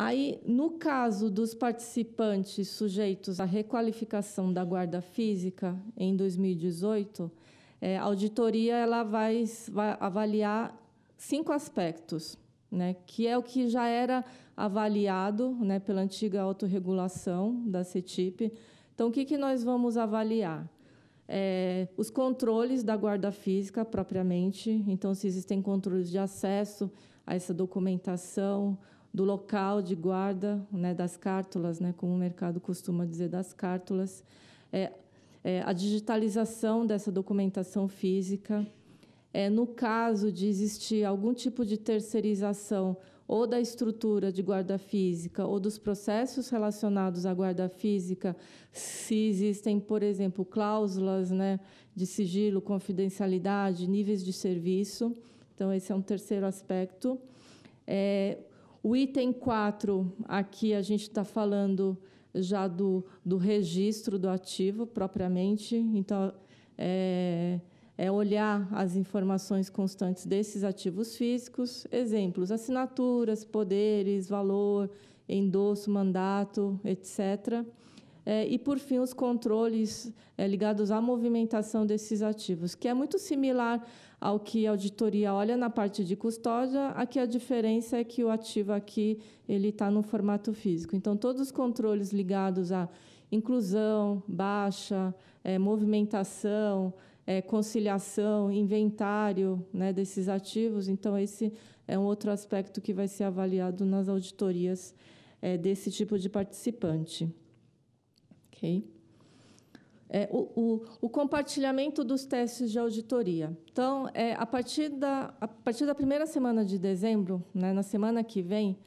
Aí, no caso dos participantes sujeitos à requalificação da guarda física em 2018, é, a auditoria ela vai, vai avaliar cinco aspectos, né, que é o que já era avaliado né, pela antiga autorregulação da CETIP. Então, o que, que nós vamos avaliar? É, os controles da guarda física propriamente, então se existem controles de acesso a essa documentação, do local de guarda né, das cártulas, né, como o mercado costuma dizer, das cártulas, é, é, a digitalização dessa documentação física. É, no caso de existir algum tipo de terceirização ou da estrutura de guarda física ou dos processos relacionados à guarda física, se existem, por exemplo, cláusulas né, de sigilo, confidencialidade, níveis de serviço. Então, esse é um terceiro aspecto. É, o item 4, aqui a gente está falando já do, do registro do ativo propriamente, então é, é olhar as informações constantes desses ativos físicos, exemplos, assinaturas, poderes, valor, endosso, mandato, etc. É, e, por fim, os controles é, ligados à movimentação desses ativos, que é muito similar ao que a auditoria olha na parte de custódia, aqui a diferença é que o ativo aqui ele está no formato físico. Então, todos os controles ligados à inclusão, baixa, é, movimentação, é, conciliação, inventário né, desses ativos. Então, esse é um outro aspecto que vai ser avaliado nas auditorias é, desse tipo de participante. Ok? é, o, o, o, compartilhamento dos testes de auditoria. Então, é, a, partir da, a partir da primeira semana de dezembro, né, na semana que vem,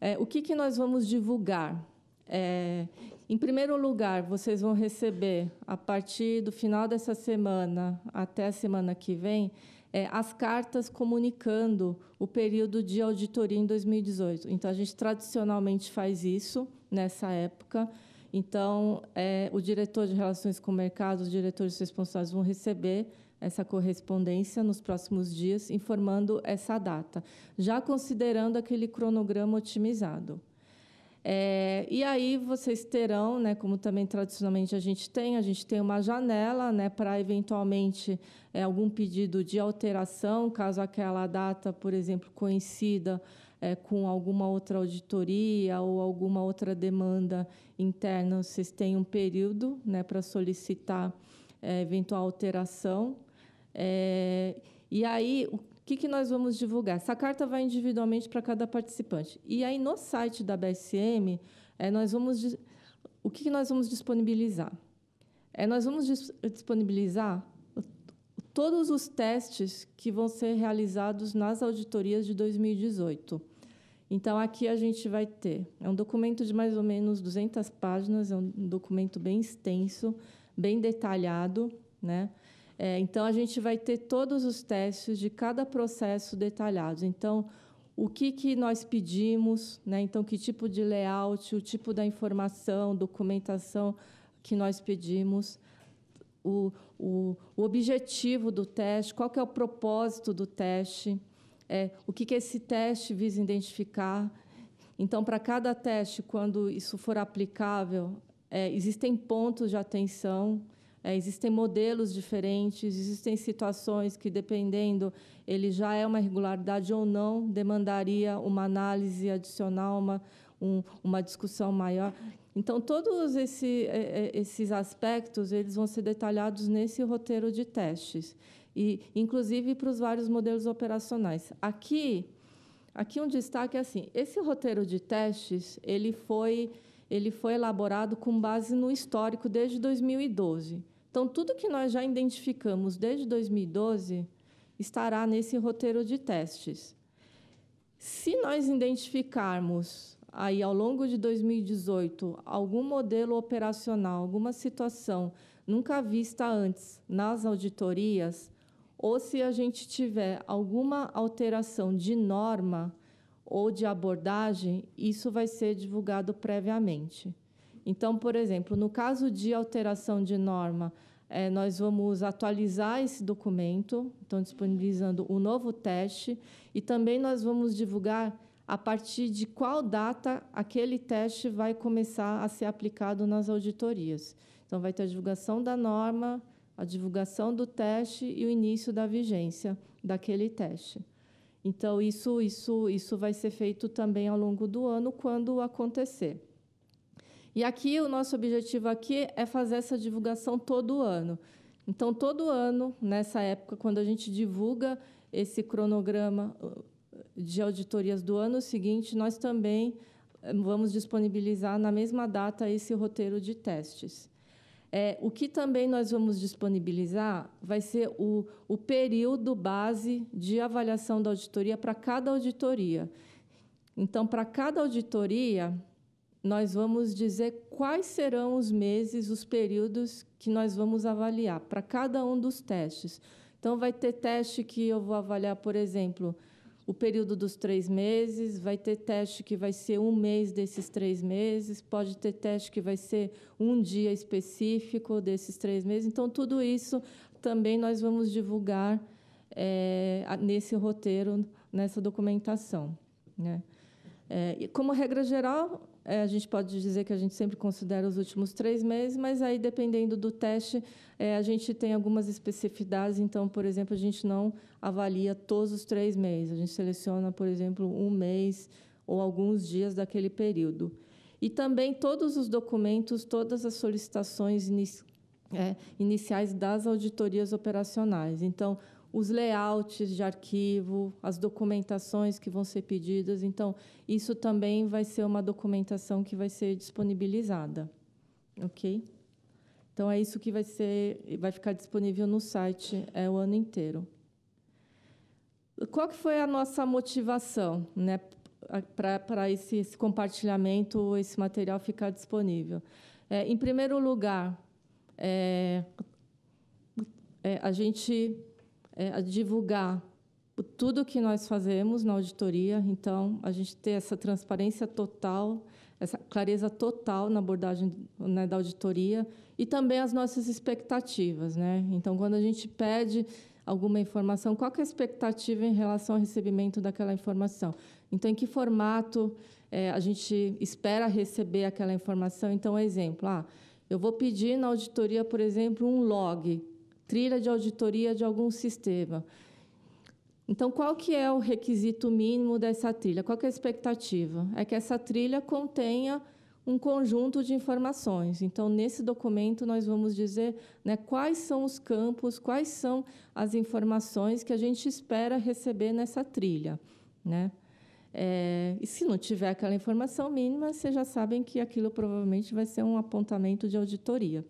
é, o que, que nós vamos divulgar? É, em primeiro lugar, vocês vão receber, a partir do final dessa semana até a semana que vem, é, as cartas comunicando o período de auditoria em 2018. Então, a gente tradicionalmente faz isso nessa época. Então, é, o diretor de relações com o mercado, os diretores responsáveis vão receber essa correspondência nos próximos dias, informando essa data, já considerando aquele cronograma otimizado. É, e aí vocês terão, né, como também tradicionalmente a gente tem, a gente tem uma janela né, para eventualmente é, algum pedido de alteração, caso aquela data, por exemplo, coincida é, com alguma outra auditoria ou alguma outra demanda interna, vocês têm um período né, para solicitar é, eventual alteração. É, e aí, o que, que nós vamos divulgar? Essa carta vai individualmente para cada participante. E aí, no site da BSM, é, nós vamos, o que, que nós vamos disponibilizar? É, nós vamos disponibilizar todos os testes que vão ser realizados nas auditorias de 2018. Então, aqui a gente vai ter. É um documento de mais ou menos 200 páginas, é um documento bem extenso, bem detalhado, né? É, então, a gente vai ter todos os testes de cada processo detalhados. Então, o que, que nós pedimos, né? então, que tipo de layout, o tipo da informação, documentação que nós pedimos, o, o, o objetivo do teste, qual que é o propósito do teste é, o que, que esse teste visa identificar. Então, para cada teste, quando isso for aplicável, é, existem pontos de atenção, é, existem modelos diferentes, existem situações que, dependendo, ele já é uma irregularidade ou não, demandaria uma análise adicional, uma, um, uma discussão maior. Então, todos esse, é, é, esses aspectos eles vão ser detalhados nesse roteiro de testes e inclusive para os vários modelos operacionais. Aqui, aqui um destaque é assim: esse roteiro de testes ele foi ele foi elaborado com base no histórico desde 2012. Então, tudo que nós já identificamos desde 2012 estará nesse roteiro de testes. Se nós identificarmos aí ao longo de 2018 algum modelo operacional, alguma situação nunca vista antes nas auditorias, ou se a gente tiver alguma alteração de norma ou de abordagem, isso vai ser divulgado previamente. Então, por exemplo, no caso de alteração de norma, é, nós vamos atualizar esse documento, então disponibilizando o um novo teste, e também nós vamos divulgar a partir de qual data aquele teste vai começar a ser aplicado nas auditorias. Então, vai ter a divulgação da norma, a divulgação do teste e o início da vigência daquele teste. Então, isso, isso, isso vai ser feito também ao longo do ano, quando acontecer. E aqui, o nosso objetivo aqui é fazer essa divulgação todo ano. Então, todo ano, nessa época, quando a gente divulga esse cronograma uh, de auditorias do ano seguinte, nós também eh, vamos disponibilizar na mesma data esse roteiro de testes. É, o que também nós vamos disponibilizar vai ser o, o período base de avaliação da auditoria para cada auditoria. Então, para cada auditoria, nós vamos dizer quais serão os meses, os períodos que nós vamos avaliar para cada um dos testes. Então, vai ter teste que eu vou avaliar, por exemplo, o período dos três meses, vai ter teste que vai ser um mês desses três meses, pode ter teste que vai ser um dia específico desses três meses. Então, tudo isso também nós vamos divulgar é, nesse roteiro, nessa documentação. Né? É, como regra geral, é, a gente pode dizer que a gente sempre considera os últimos três meses, mas aí, dependendo do teste, é, a gente tem algumas especificidades. Então, por exemplo, a gente não avalia todos os três meses. A gente seleciona, por exemplo, um mês ou alguns dias daquele período. E também todos os documentos, todas as solicitações é, iniciais das auditorias operacionais. Então, os layouts de arquivo, as documentações que vão ser pedidas. Então, isso também vai ser uma documentação que vai ser disponibilizada, ok? Então é isso que vai ser, vai ficar disponível no site é o ano inteiro. Qual que foi a nossa motivação, né, para esse, esse compartilhamento, esse material ficar disponível? É, em primeiro lugar, é, é, a gente é, divulgar tudo o que nós fazemos na auditoria. Então, a gente ter essa transparência total, essa clareza total na abordagem né, da auditoria e também as nossas expectativas. Né? Então, quando a gente pede alguma informação, qual é a expectativa em relação ao recebimento daquela informação? Então, em que formato é, a gente espera receber aquela informação? Então, exemplo, ah, eu vou pedir na auditoria, por exemplo, um log trilha de auditoria de algum sistema. Então, qual que é o requisito mínimo dessa trilha? Qual que é a expectativa? É que essa trilha contenha um conjunto de informações. Então, nesse documento, nós vamos dizer né, quais são os campos, quais são as informações que a gente espera receber nessa trilha. Né? É, e se não tiver aquela informação mínima, vocês já sabem que aquilo provavelmente vai ser um apontamento de auditoria.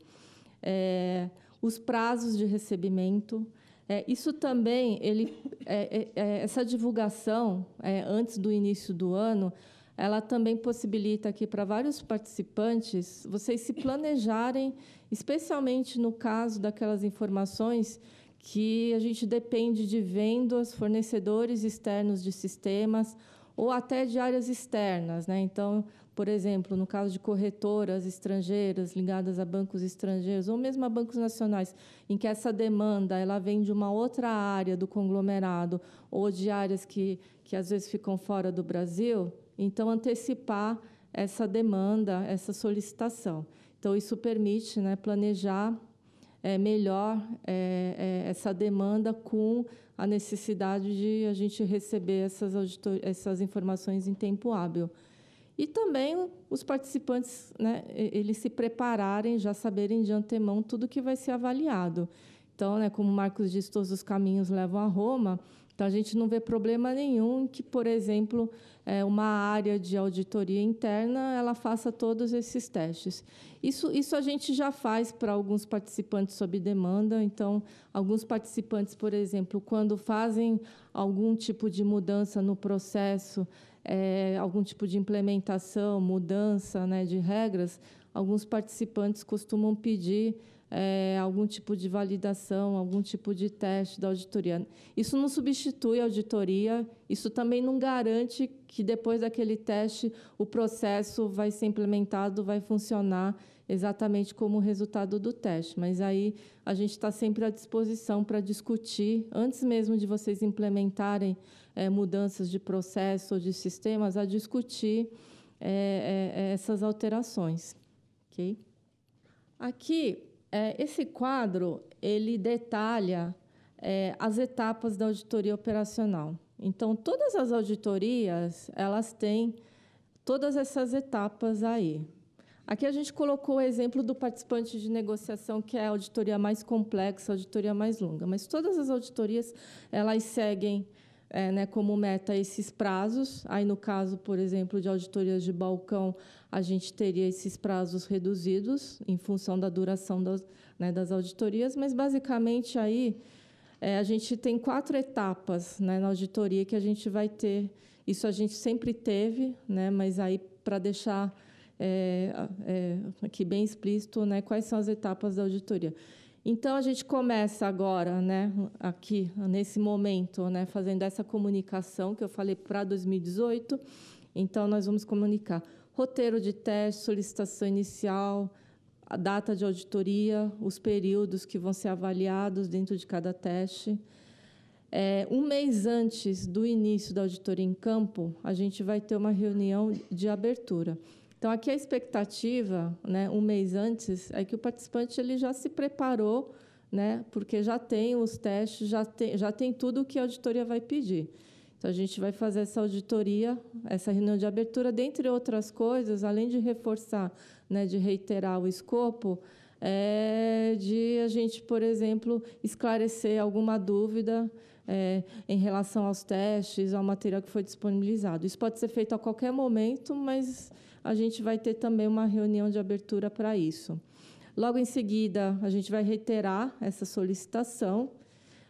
É, os prazos de recebimento. É, isso também, ele, é, é, é essa divulgação é, antes do início do ano, ela também possibilita aqui para vários participantes vocês se planejarem, especialmente no caso daquelas informações que a gente depende de vendas, fornecedores externos de sistemas ou até de áreas externas. Né? Então, por exemplo, no caso de corretoras estrangeiras ligadas a bancos estrangeiros ou mesmo a bancos nacionais, em que essa demanda ela vem de uma outra área do conglomerado ou de áreas que, que às vezes ficam fora do Brasil, então antecipar essa demanda, essa solicitação. Então, isso permite né, planejar é, melhor é, é, essa demanda com a necessidade de a gente receber essas, essas informações em tempo hábil. E também os participantes, né, eles se prepararem, já saberem de antemão tudo que vai ser avaliado. Então, né, como Marcos diz, todos os caminhos levam a Roma. Então, a gente não vê problema nenhum que, por exemplo, é, uma área de auditoria interna ela faça todos esses testes. Isso, isso a gente já faz para alguns participantes sob demanda. Então, alguns participantes, por exemplo, quando fazem algum tipo de mudança no processo, é, algum tipo de implementação, mudança né, de regras, alguns participantes costumam pedir é, algum tipo de validação, algum tipo de teste da auditoria. Isso não substitui a auditoria, isso também não garante que depois daquele teste o processo vai ser implementado, vai funcionar exatamente como o resultado do teste. Mas aí a gente está sempre à disposição para discutir, antes mesmo de vocês implementarem é, mudanças de processo ou de sistemas, a discutir é, essas alterações. ok? Aqui é, esse quadro ele detalha é, as etapas da auditoria operacional. Então, todas as auditorias elas têm todas essas etapas aí. Aqui a gente colocou o exemplo do participante de negociação, que é a auditoria mais complexa, a auditoria mais longa. Mas todas as auditorias elas seguem é, né, como meta esses prazos. Aí, no caso, por exemplo, de auditorias de balcão, a gente teria esses prazos reduzidos em função da duração das, né, das auditorias, mas basicamente aí é, a gente tem quatro etapas né, na auditoria que a gente vai ter. Isso a gente sempre teve, né, mas aí para deixar é, é, aqui bem explícito né, quais são as etapas da auditoria. Então a gente começa agora, né, aqui nesse momento, né, fazendo essa comunicação que eu falei para 2018. Então nós vamos comunicar roteiro de teste, solicitação inicial, a data de auditoria, os períodos que vão ser avaliados dentro de cada teste. É, um mês antes do início da auditoria em campo, a gente vai ter uma reunião de abertura. Então, aqui a expectativa, né, um mês antes, é que o participante ele já se preparou, né, porque já tem os testes, já tem, já tem tudo o que a auditoria vai pedir. Então, a gente vai fazer essa auditoria, essa reunião de abertura, dentre outras coisas, além de reforçar, né, de reiterar o escopo, é de a gente, por exemplo, esclarecer alguma dúvida é, em relação aos testes, ao material que foi disponibilizado. Isso pode ser feito a qualquer momento, mas a gente vai ter também uma reunião de abertura para isso. Logo em seguida, a gente vai reiterar essa solicitação.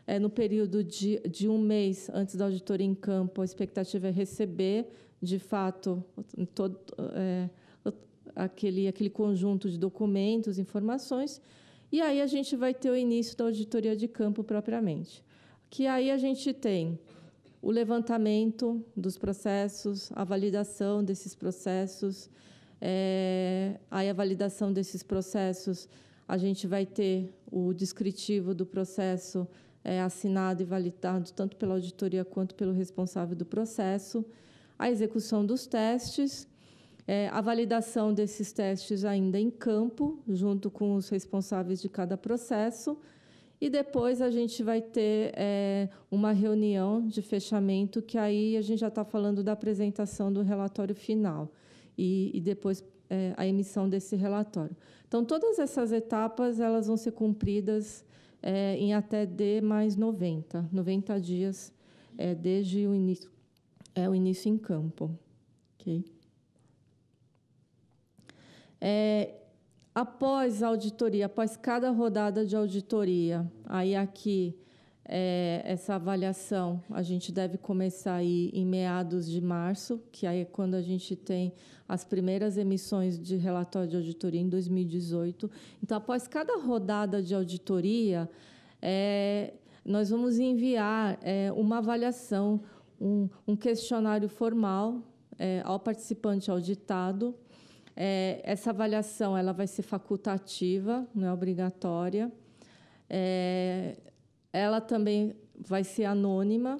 É, no período de, de um mês antes da auditoria em campo, a expectativa é receber, de fato, todo, é, aquele, aquele conjunto de documentos, informações, e aí a gente vai ter o início da auditoria de campo propriamente. Que aí a gente tem o levantamento dos processos, a validação desses processos. É, aí a validação desses processos, a gente vai ter o descritivo do processo é, assinado e validado tanto pela auditoria quanto pelo responsável do processo, a execução dos testes, é, a validação desses testes ainda em campo, junto com os responsáveis de cada processo e depois a gente vai ter é, uma reunião de fechamento, que aí a gente já está falando da apresentação do relatório final e, e depois é, a emissão desse relatório. Então, todas essas etapas elas vão ser cumpridas é, em até D mais 90, 90 dias desde o início, é, o início em campo. ok? É, Após a auditoria, após cada rodada de auditoria, aí aqui é, essa avaliação a gente deve começar aí em meados de março, que aí é quando a gente tem as primeiras emissões de relatório de auditoria em 2018. Então, após cada rodada de auditoria, é, nós vamos enviar é, uma avaliação, um, um questionário formal é, ao participante auditado é, essa avaliação ela vai ser facultativa, não é obrigatória. É, ela também vai ser anônima.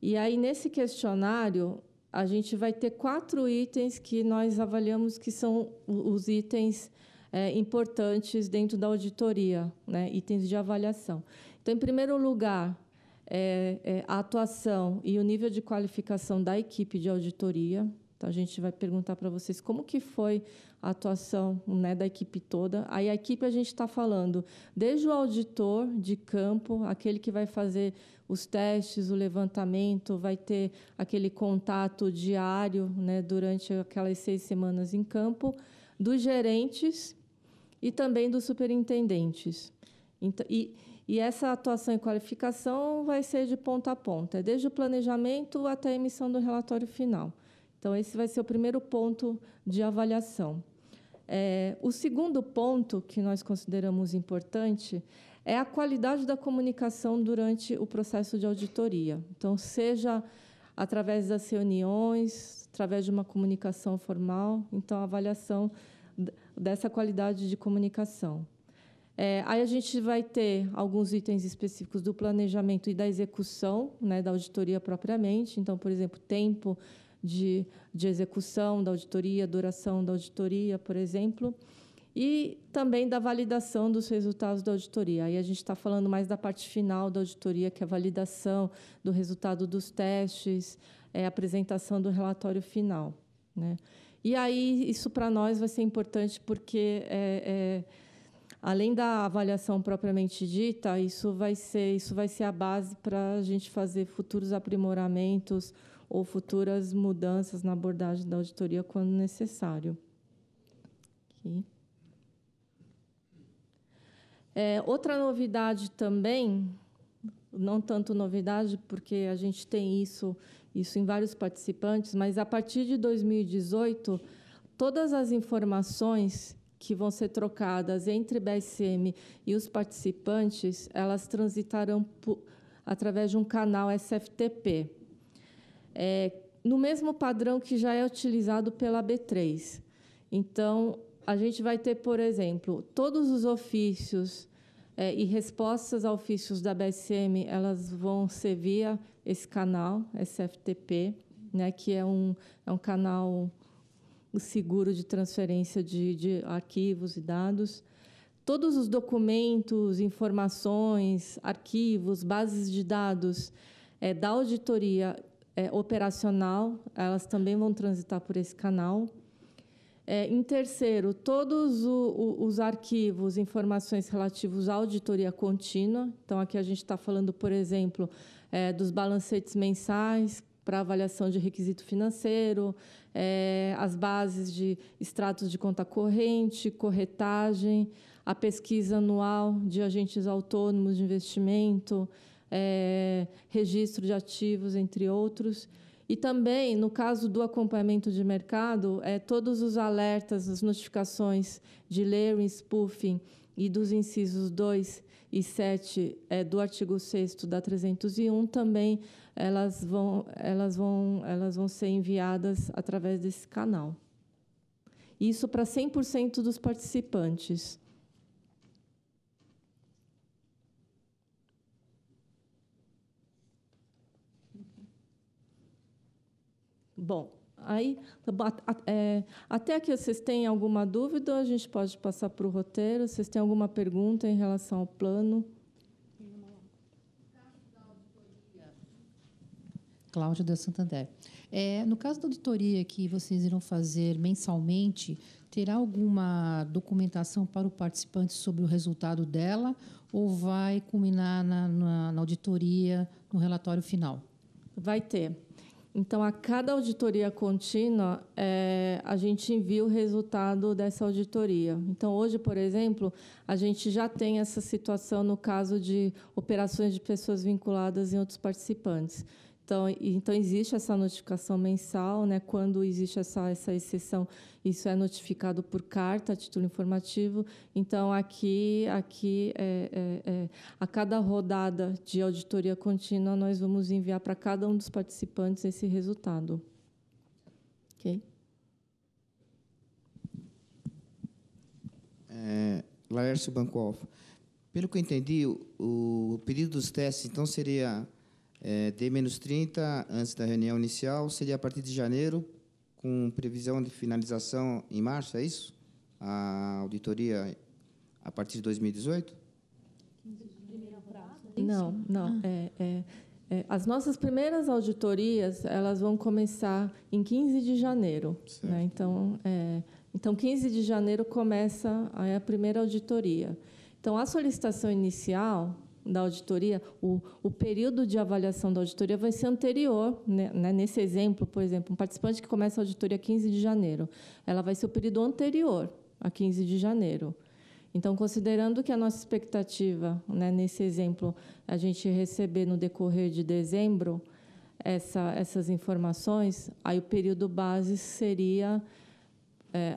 E aí, nesse questionário, a gente vai ter quatro itens que nós avaliamos que são os itens é, importantes dentro da auditoria, né? itens de avaliação. Então, em primeiro lugar, é, é, a atuação e o nível de qualificação da equipe de auditoria. Então a gente vai perguntar para vocês como que foi a atuação né, da equipe toda. Aí a equipe a gente está falando desde o auditor de campo, aquele que vai fazer os testes, o levantamento, vai ter aquele contato diário né, durante aquelas seis semanas em campo, dos gerentes e também dos superintendentes. Então, e, e essa atuação e qualificação vai ser de ponta a ponta, é desde o planejamento até a emissão do relatório final. Então, esse vai ser o primeiro ponto de avaliação. É, o segundo ponto que nós consideramos importante é a qualidade da comunicação durante o processo de auditoria. Então, seja através das reuniões, através de uma comunicação formal, então, a avaliação dessa qualidade de comunicação. É, aí a gente vai ter alguns itens específicos do planejamento e da execução, né, da auditoria propriamente. Então, por exemplo, tempo de, de execução da auditoria, duração da auditoria, por exemplo, e também da validação dos resultados da auditoria. Aí a gente está falando mais da parte final da auditoria, que é a validação do resultado dos testes, é a apresentação do relatório final. Né? E aí isso para nós vai ser importante porque é, é, além da avaliação propriamente dita, isso vai ser isso vai ser a base para a gente fazer futuros aprimoramentos ou futuras mudanças na abordagem da auditoria quando necessário. Aqui. É, outra novidade também, não tanto novidade, porque a gente tem isso, isso em vários participantes, mas a partir de 2018, todas as informações que vão ser trocadas entre BSM e os participantes, elas transitarão por, através de um canal SFTP é, no mesmo padrão que já é utilizado pela B3. Então, a gente vai ter, por exemplo, todos os ofícios é, e respostas a ofícios da BSM, elas vão ser via esse canal, SFTP, né, que é um, é um canal seguro de transferência de, de arquivos e dados. Todos os documentos, informações, arquivos, bases de dados é, da auditoria é, operacional, elas também vão transitar por esse canal. É, em terceiro, todos o, o, os arquivos, informações relativos à auditoria contínua. Então, aqui a gente está falando, por exemplo, é, dos balancetes mensais para avaliação de requisito financeiro, é, as bases de extratos de conta corrente, corretagem, a pesquisa anual de agentes autônomos de investimento, é, registro de ativos, entre outros. E também, no caso do acompanhamento de mercado, é, todos os alertas, as notificações de layering, spoofing e dos incisos 2 e 7 é, do artigo 6 da 301 também elas vão, elas, vão, elas vão ser enviadas através desse canal. Isso para 100% dos participantes. Bom, aí tá é, até que vocês têm alguma dúvida, a gente pode passar para o roteiro. Vocês têm alguma pergunta em relação ao plano? Cláudia da Santander. É, no caso da auditoria que vocês irão fazer mensalmente, terá alguma documentação para o participante sobre o resultado dela ou vai culminar na, na, na auditoria, no relatório final? Vai ter. Então, a cada auditoria contínua, é, a gente envia o resultado dessa auditoria. Então, hoje, por exemplo, a gente já tem essa situação no caso de operações de pessoas vinculadas em outros participantes. Então, então existe essa notificação mensal, né? Quando existe essa, essa exceção, isso é notificado por carta, a título informativo. Então aqui, aqui é, é, é, a cada rodada de auditoria contínua nós vamos enviar para cada um dos participantes esse resultado. Ok? É, Laércio Bancoff. Pelo que eu entendi, o, o dos testes então seria é, D-30 antes da reunião inicial seria a partir de janeiro, com previsão de finalização em março, é isso? A auditoria a partir de 2018? Não, não. Ah. É, é, é, as nossas primeiras auditorias elas vão começar em 15 de janeiro. Né? Então, é, então, 15 de janeiro começa a primeira auditoria. Então, a solicitação inicial da auditoria, o, o período de avaliação da auditoria vai ser anterior. Né? né nesse exemplo, por exemplo, um participante que começa a auditoria 15 de janeiro, ela vai ser o período anterior a 15 de janeiro. Então, considerando que a nossa expectativa, né, nesse exemplo, a gente receber no decorrer de dezembro essa, essas informações, aí o período base seria é,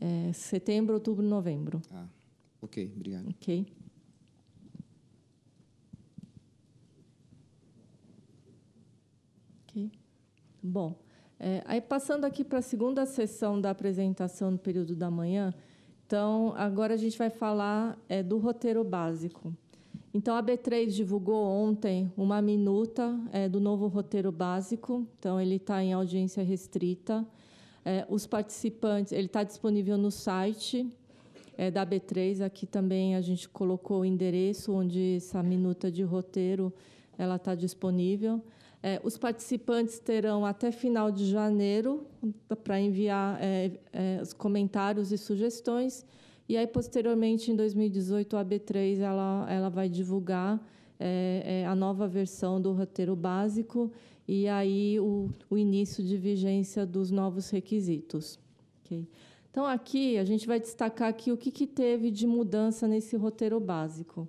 é, é, setembro, outubro, novembro. Ah. Ok, obrigado. Ok. Ok. Bom, é, aí passando aqui para a segunda sessão da apresentação no período da manhã, então agora a gente vai falar é, do roteiro básico. Então, a B3 divulgou ontem uma minuta é, do novo roteiro básico. Então, ele está em audiência restrita. É, os participantes, ele está disponível no site é, da B3. Aqui também a gente colocou o endereço onde essa minuta de roteiro ela está disponível. É, os participantes terão até final de janeiro para enviar é, é, os comentários e sugestões. E aí, posteriormente, em 2018, a B3 ela, ela vai divulgar é, é, a nova versão do roteiro básico e aí o, o início de vigência dos novos requisitos. Okay? Então, aqui a gente vai destacar aqui o que, que teve de mudança nesse roteiro básico.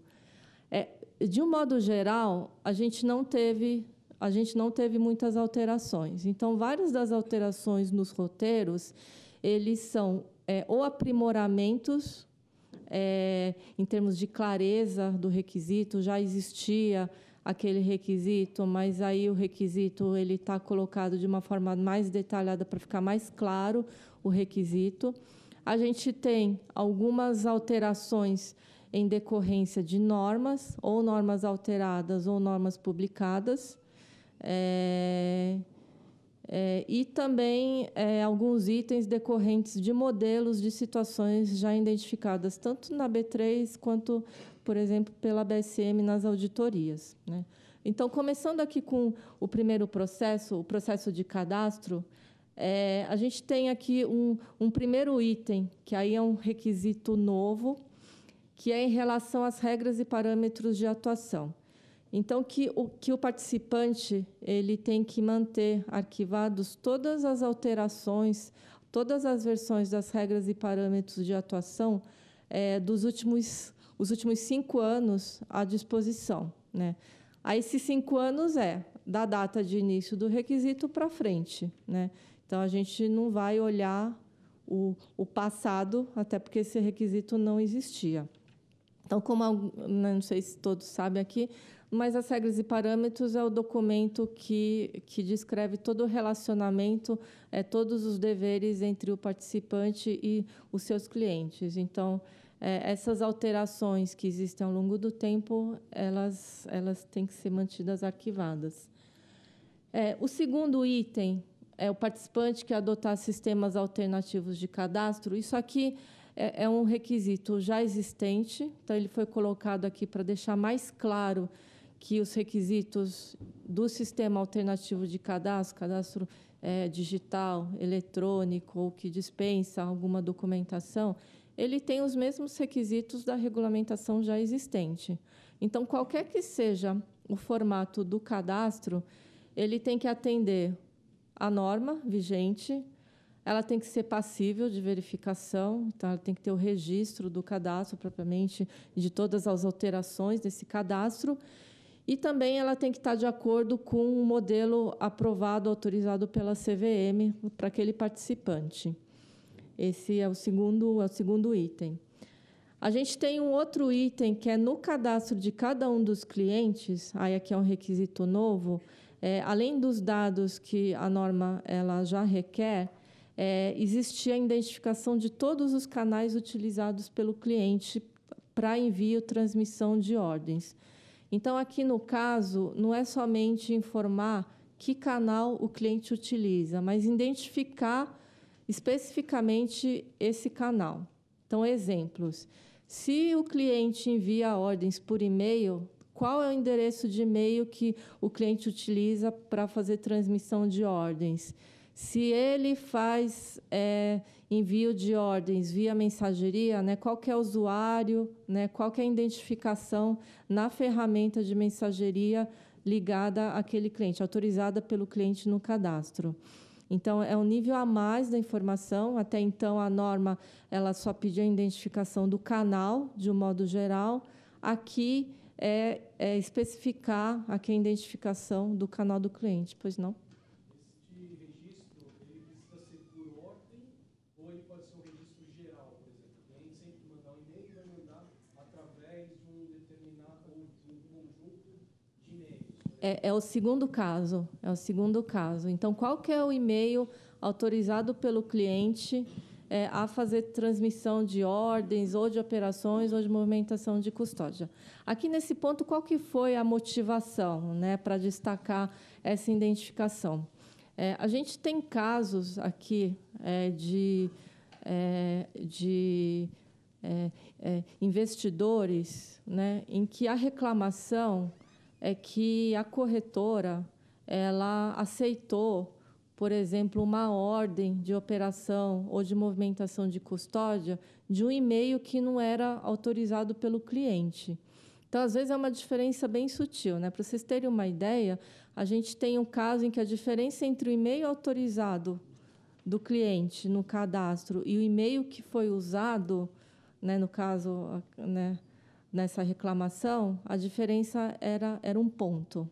É, de um modo geral, a gente não teve a gente não teve muitas alterações. Então, várias das alterações nos roteiros eles são é, ou aprimoramentos é, em termos de clareza do requisito, já existia aquele requisito, mas aí o requisito ele está colocado de uma forma mais detalhada para ficar mais claro, o requisito. A gente tem algumas alterações em decorrência de normas, ou normas alteradas ou normas publicadas. É, é, e também é, alguns itens decorrentes de modelos de situações já identificadas, tanto na B3 quanto, por exemplo, pela BSM nas auditorias. Né? Então, começando aqui com o primeiro processo, o processo de cadastro, é, a gente tem aqui um, um primeiro item, que aí é um requisito novo, que é em relação às regras e parâmetros de atuação. Então, que o, que o participante ele tem que manter arquivados todas as alterações, todas as versões das regras e parâmetros de atuação é, dos últimos, os últimos cinco anos à disposição. Né? Aí, esses cinco anos é da data de início do requisito para frente. Né? Então, a gente não vai olhar o, o passado, até porque esse requisito não existia. Então, como né, não sei se todos sabem aqui, mas as regras e parâmetros é o documento que, que descreve todo o relacionamento, é, todos os deveres entre o participante e os seus clientes. Então, é, essas alterações que existem ao longo do tempo, elas, elas têm que ser mantidas arquivadas. É, o segundo item é, o participante que adotar sistemas alternativos de cadastro. Isso aqui é, é um requisito já existente, então ele foi colocado aqui para deixar mais claro que os requisitos do sistema alternativo de cadastro, cadastro é, digital, eletrônico ou que dispensa alguma documentação, ele tem os mesmos requisitos da regulamentação já existente. Então, qualquer que seja o formato do cadastro, ele tem que atender a norma vigente, ela tem que ser passível de verificação, então ela tem que ter o registro do cadastro propriamente, de todas as alterações desse cadastro, e também ela tem que estar de acordo com o modelo aprovado, autorizado pela CVM para aquele participante. Esse é o segundo, é o segundo item. A gente tem um outro item que é no cadastro de cada um dos clientes, aí aqui é um requisito novo, é, além dos dados que a norma ela já requer, é, existia a identificação de todos os canais utilizados pelo cliente para envio e transmissão de ordens. Então, aqui no caso, não é somente informar que canal o cliente utiliza, mas identificar especificamente esse canal. Então, exemplos. Se o cliente envia ordens por e-mail, qual é o endereço de e-mail que o cliente utiliza para fazer transmissão de ordens. Se ele faz é, envio de ordens via mensageria, né, qual é o usuário, né, qual é a identificação na ferramenta de mensageria ligada àquele cliente, autorizada pelo cliente no cadastro. Então, é um nível a mais da informação. Até então, a norma ela só pedia a identificação do canal, de um modo geral. Aqui, é, é especificar aqui a identificação do canal do cliente, pois não? Este registro, ele precisa ser por ordem ou ele pode ser um registro geral, por exemplo? sempre mandar e-mail vai mandar através de um determinado conjunto de e-mails. É, é o segundo caso, é o segundo caso. Então, qual que é o e-mail autorizado pelo cliente é, a fazer transmissão de ordens, ou de operações, ou de movimentação de custódia. Aqui nesse ponto, qual que foi a motivação né, para destacar essa identificação? É, a gente tem casos aqui é, de, é, de é, é, investidores né, em que a reclamação é que a corretora ela aceitou por exemplo, uma ordem de operação ou de movimentação de custódia de um e-mail que não era autorizado pelo cliente. Então, às vezes, é uma diferença bem sutil. Né? Para vocês terem uma ideia, a gente tem um caso em que a diferença entre o e-mail autorizado do cliente no cadastro e o e-mail que foi usado, né, no caso, né, nessa reclamação, a diferença era, era um ponto.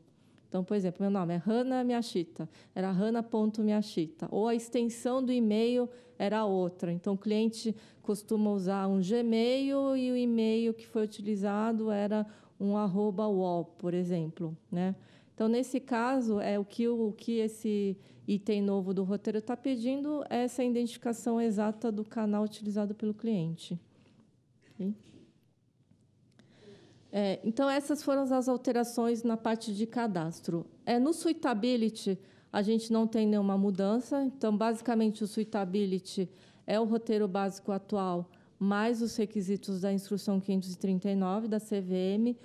Então, por exemplo, meu nome é Hanna Miyashita, era hanna.miyashita. Ou a extensão do e-mail era outra. Então, o cliente costuma usar um Gmail e o e-mail que foi utilizado era um arroba wall, por exemplo. Né? Então, nesse caso, é o que, o que esse item novo do roteiro está pedindo é essa identificação exata do canal utilizado pelo cliente. Okay? É, então, essas foram as alterações na parte de cadastro. É, no Suitability, a gente não tem nenhuma mudança. Então, basicamente, o Suitability é o roteiro básico atual, mais os requisitos da Instrução 539 da CVM.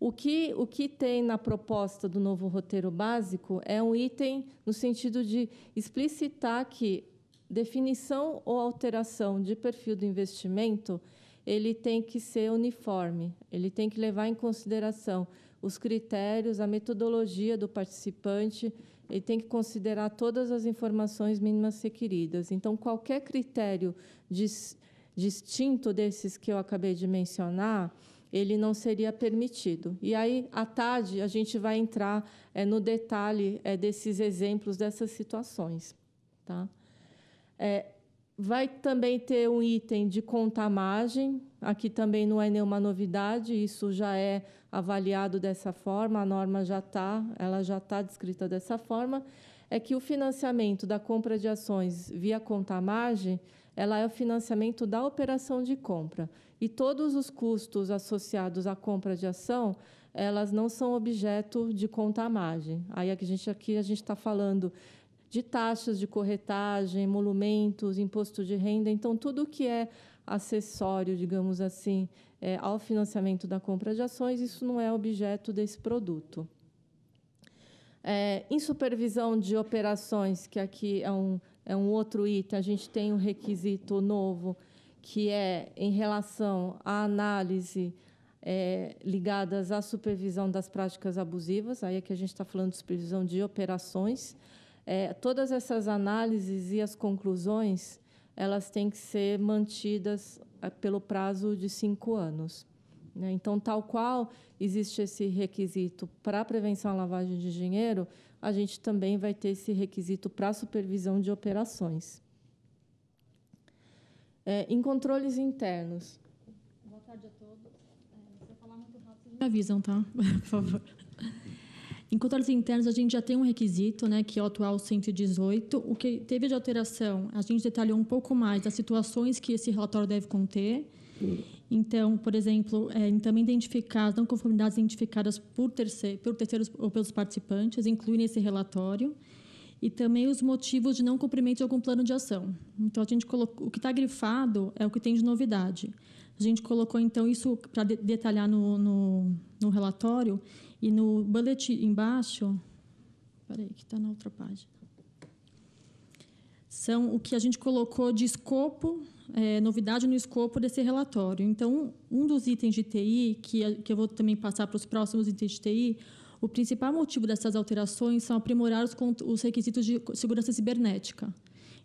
O que, o que tem na proposta do novo roteiro básico é um item no sentido de explicitar que definição ou alteração de perfil do investimento – ele tem que ser uniforme, ele tem que levar em consideração os critérios, a metodologia do participante, ele tem que considerar todas as informações mínimas requeridas. Então, qualquer critério dis, distinto desses que eu acabei de mencionar, ele não seria permitido. E aí, à tarde, a gente vai entrar é, no detalhe é, desses exemplos, dessas situações. Tá? É, Vai também ter um item de margem aqui também não é nenhuma novidade, isso já é avaliado dessa forma, a norma já está, ela já está descrita dessa forma, é que o financiamento da compra de ações via contamagem, ela é o financiamento da operação de compra. E todos os custos associados à compra de ação, elas não são objeto de margem Aí a gente, aqui a gente está falando de taxas de corretagem, emolumentos, imposto de renda. Então, tudo que é acessório, digamos assim, é, ao financiamento da compra de ações, isso não é objeto desse produto. É, em supervisão de operações, que aqui é um, é um outro item, a gente tem um requisito novo, que é em relação à análise é, ligadas à supervisão das práticas abusivas, aí é que a gente está falando de supervisão de operações, é, todas essas análises e as conclusões elas têm que ser mantidas é, pelo prazo de cinco anos. Né? Então, tal qual existe esse requisito para a prevenção à lavagem de dinheiro, a gente também vai ter esse requisito para a supervisão de operações. É, em controles internos. Boa tarde a todos. É, se eu falar muito rápido, me avisam, tá? Por favor. Em controles internos, a gente já tem um requisito, né, que é o atual 118. O que teve de alteração, a gente detalhou um pouco mais as situações que esse relatório deve conter. Então, por exemplo, é, também identificar as não conformidades identificadas por, terceiro, por terceiros ou pelos participantes, incluir nesse relatório e também os motivos de não cumprimento de algum plano de ação. Então, a gente colocou, o que está grifado é o que tem de novidade. A gente colocou, então, isso para de, detalhar no, no, no, relatório e no bullet embaixo, peraí, que está na outra página, são o que a gente colocou de escopo, é, novidade no escopo desse relatório. Então, um dos itens de TI, que, que eu vou também passar para os próximos itens de TI, o principal motivo dessas alterações são aprimorar os, os requisitos de segurança cibernética.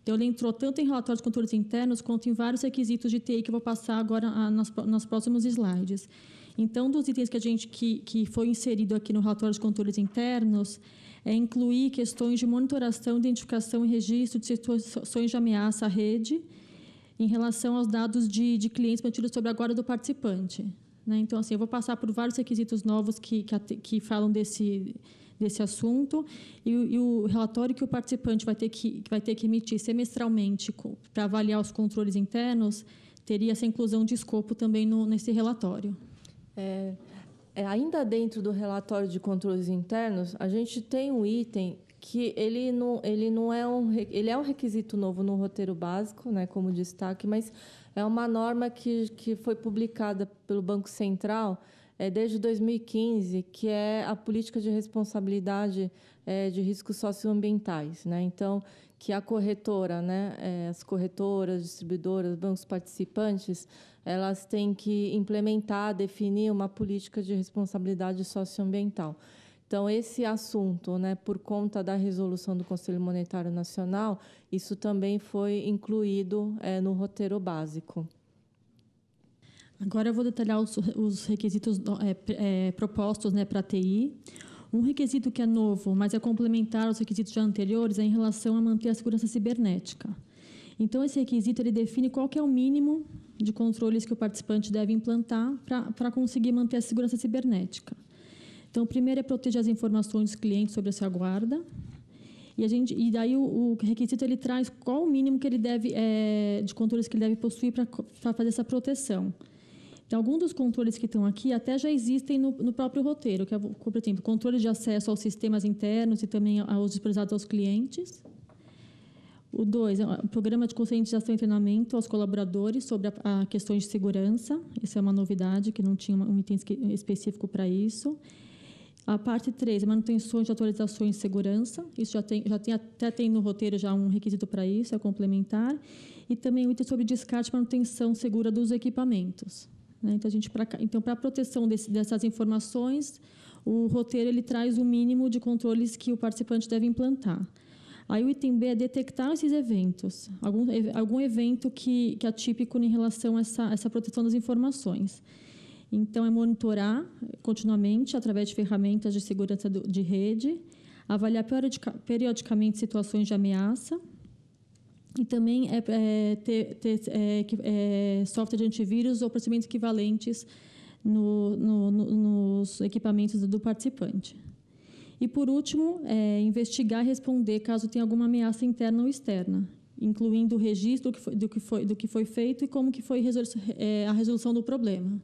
Então, ele entrou tanto em relatórios de controles internos quanto em vários requisitos de TI que eu vou passar agora a, nos, próximos slides. Então, dos itens que a gente que, que foi inserido aqui no relatório de controles internos, é incluir questões de monitoração, identificação e registro de situações de ameaça à rede em relação aos dados de, de clientes mantidos sobre a guarda do participante. Né? Então, assim, eu vou passar por vários requisitos novos que, que, que falam desse desse assunto e, e, o relatório que o participante vai ter que, vai ter que emitir semestralmente para avaliar os controles internos teria essa inclusão de escopo também no, nesse relatório. É, é, ainda dentro do relatório de controles internos, a gente tem um item que ele não, ele não é um ele é um requisito novo no roteiro básico, né, como destaque, mas é uma norma que, que foi publicada pelo Banco Central é, desde 2015, que é a política de responsabilidade é, de riscos socioambientais. Né? Então, que a corretora, né, é, as corretoras, distribuidoras, bancos participantes, elas têm que implementar, definir uma política de responsabilidade socioambiental. Então, esse assunto, né, por conta da resolução do Conselho Monetário Nacional, isso também foi incluído é, no roteiro básico. Agora eu vou detalhar os, os requisitos é, é, propostos né, para a TI. Um requisito que é novo, mas é complementar aos requisitos já anteriores, é em relação a manter a segurança cibernética. Então, esse requisito ele define qual é o mínimo de controles que o participante deve implantar para conseguir manter a segurança cibernética. Então, o primeiro é proteger as informações dos clientes sobre a sua guarda. E, a gente, e daí o, o requisito ele traz qual o mínimo que ele deve, é, de controles que ele deve possuir para fazer essa proteção. Alguns dos controles que estão aqui até já existem no, no próprio roteiro, que é, por exemplo, controle de acesso aos sistemas internos e também aos disponibilizados aos clientes. O 2 é o é programa de conscientização e treinamento aos colaboradores sobre a, a questões de segurança. Isso é uma novidade, que não tinha um item específico para isso. A parte 3, manutenções de atualizações de segurança. Isso já tem, já tem, até tem no roteiro já um requisito para isso, é complementar. E também o item sobre descarte e manutenção segura dos equipamentos. Né? Então, a gente, então para a proteção desse, dessas informações, o roteiro ele traz o mínimo de controles que o participante deve implantar. Aí o item B é detectar esses eventos, algum, algum evento que, que é atípico em relação a essa, essa proteção das informações. Então, é monitorar continuamente através de ferramentas de segurança do, de rede, avaliar periodicamente situações de ameaça, e também é, é ter, ter é, é, software de antivírus ou procedimentos equivalentes no, no, no, nos equipamentos do participante. E, por último, é, investigar e responder caso tenha alguma ameaça interna ou externa, incluindo o registro do que foi, do que foi, do que foi feito e como que foi é, a resolução do problema.